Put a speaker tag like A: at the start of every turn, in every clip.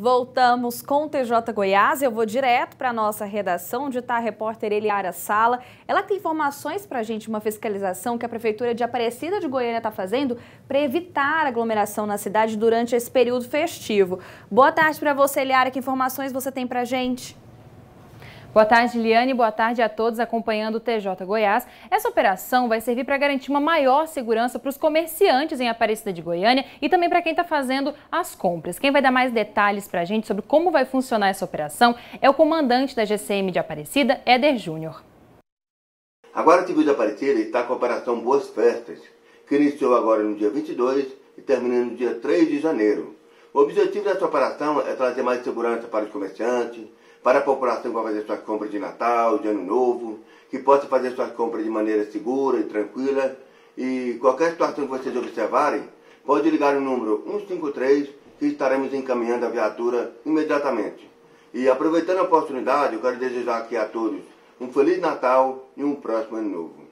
A: Voltamos com o TJ Goiás. Eu vou direto para a nossa redação, onde está a repórter Eliara Sala. Ela tem informações para a gente, uma fiscalização que a Prefeitura de Aparecida de Goiânia está fazendo para evitar aglomeração na cidade durante esse período festivo. Boa tarde para você, Eliara. Que informações você tem para a gente? Boa tarde, Liane. Boa
B: tarde a todos acompanhando o TJ Goiás. Essa operação vai servir para garantir uma maior segurança para os comerciantes em Aparecida de Goiânia e também para quem está fazendo as compras. Quem vai dar mais detalhes para a gente sobre como vai funcionar essa operação é o comandante da GCM de Aparecida, Éder Júnior.
C: Agora o TV de Aparecida está com a operação Boas Festas, que iniciou agora no dia 22 e terminando no dia 3 de janeiro. O objetivo dessa operação é trazer mais segurança para os comerciantes, para a população que vai fazer suas compras de Natal, de Ano Novo, que possa fazer suas compras de maneira segura e tranquila. E qualquer situação que vocês observarem, pode ligar o número 153 que estaremos encaminhando a viatura imediatamente. E aproveitando a oportunidade, eu quero desejar aqui a todos um Feliz Natal e um próximo Ano Novo.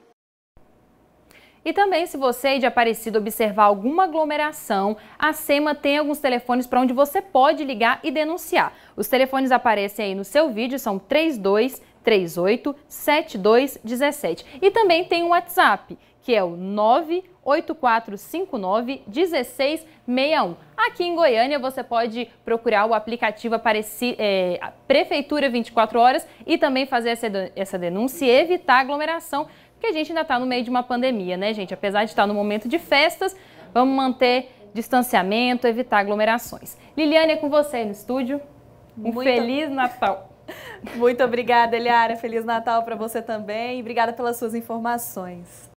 B: E também, se você de Aparecido observar alguma aglomeração, a SEMA tem alguns telefones para onde você pode ligar e denunciar. Os telefones aparecem aí no seu vídeo, são 32 387217. E também tem o WhatsApp, que é o 98459 1661. Aqui em Goiânia você pode procurar o aplicativo Apareci, é, Prefeitura 24 Horas e também fazer essa, essa denúncia e evitar aglomeração, porque a gente ainda está no meio de uma pandemia, né, gente? Apesar de estar no momento de festas, vamos manter distanciamento, evitar aglomerações. Liliane, é com
A: você aí no estúdio.
B: Um Muito... feliz
A: Natal. Muito obrigada, Eliara. Feliz Natal para você também. obrigada pelas suas informações.